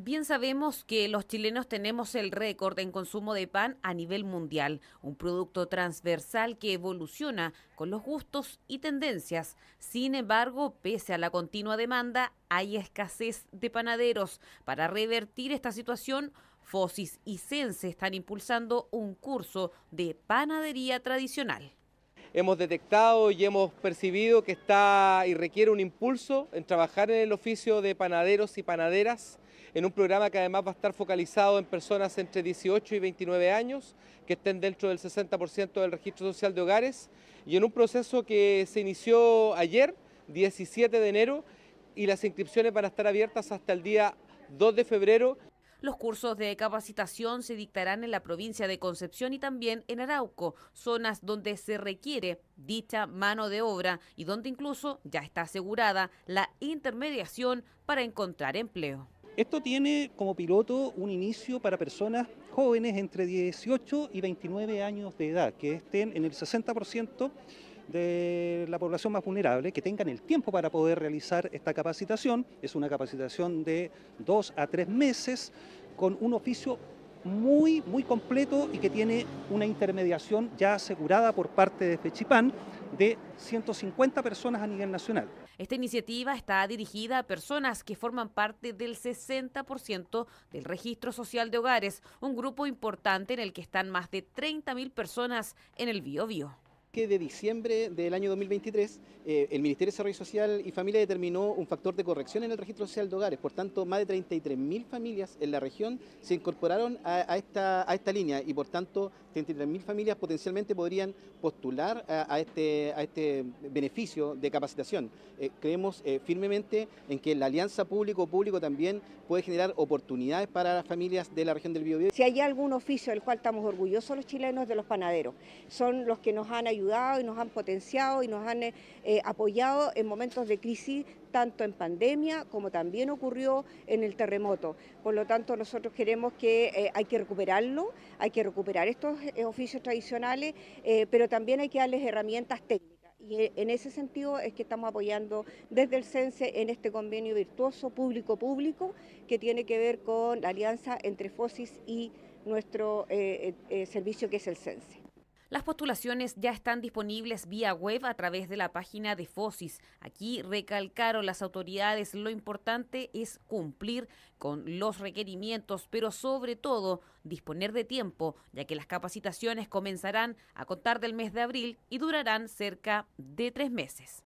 Bien sabemos que los chilenos tenemos el récord en consumo de pan a nivel mundial, un producto transversal que evoluciona con los gustos y tendencias. Sin embargo, pese a la continua demanda, hay escasez de panaderos. Para revertir esta situación, Fosis y Sense están impulsando un curso de panadería tradicional hemos detectado y hemos percibido que está y requiere un impulso en trabajar en el oficio de panaderos y panaderas, en un programa que además va a estar focalizado en personas entre 18 y 29 años, que estén dentro del 60% del registro social de hogares, y en un proceso que se inició ayer, 17 de enero, y las inscripciones van a estar abiertas hasta el día 2 de febrero. Los cursos de capacitación se dictarán en la provincia de Concepción y también en Arauco, zonas donde se requiere dicha mano de obra y donde incluso ya está asegurada la intermediación para encontrar empleo. Esto tiene como piloto un inicio para personas jóvenes entre 18 y 29 años de edad, que estén en el 60% de la población más vulnerable, que tengan el tiempo para poder realizar esta capacitación. Es una capacitación de dos a tres meses con un oficio muy, muy completo y que tiene una intermediación ya asegurada por parte de Fechipan de 150 personas a nivel nacional. Esta iniciativa está dirigida a personas que forman parte del 60% del registro social de hogares, un grupo importante en el que están más de 30.000 personas en el Biobío de diciembre del año 2023 eh, el Ministerio de Desarrollo Social y Familia determinó un factor de corrección en el registro social de hogares. Por tanto, más de 33.000 familias en la región se incorporaron a, esta, a esta línea y por tanto 33.000 familias potencialmente podrían postular a, este, a este beneficio de capacitación. Eh, creemos eh, firmemente en que la alianza público-público también puede generar oportunidades para las familias de la región del Biobío. Si hay algún oficio del cual estamos orgullosos los chilenos de los panaderos, son los que nos han ayudado y nos han potenciado y nos han eh, eh, apoyado en momentos de crisis, tanto en pandemia como también ocurrió en el terremoto. Por lo tanto, nosotros queremos que eh, hay que recuperarlo, hay que recuperar estos oficios tradicionales, pero también hay que darles herramientas técnicas y en ese sentido es que estamos apoyando desde el CENSE en este convenio virtuoso público-público que tiene que ver con la alianza entre FOSIS y nuestro servicio que es el CENSE. Las postulaciones ya están disponibles vía web a través de la página de FOSIS. Aquí recalcaron las autoridades lo importante es cumplir con los requerimientos, pero sobre todo disponer de tiempo, ya que las capacitaciones comenzarán a contar del mes de abril y durarán cerca de tres meses.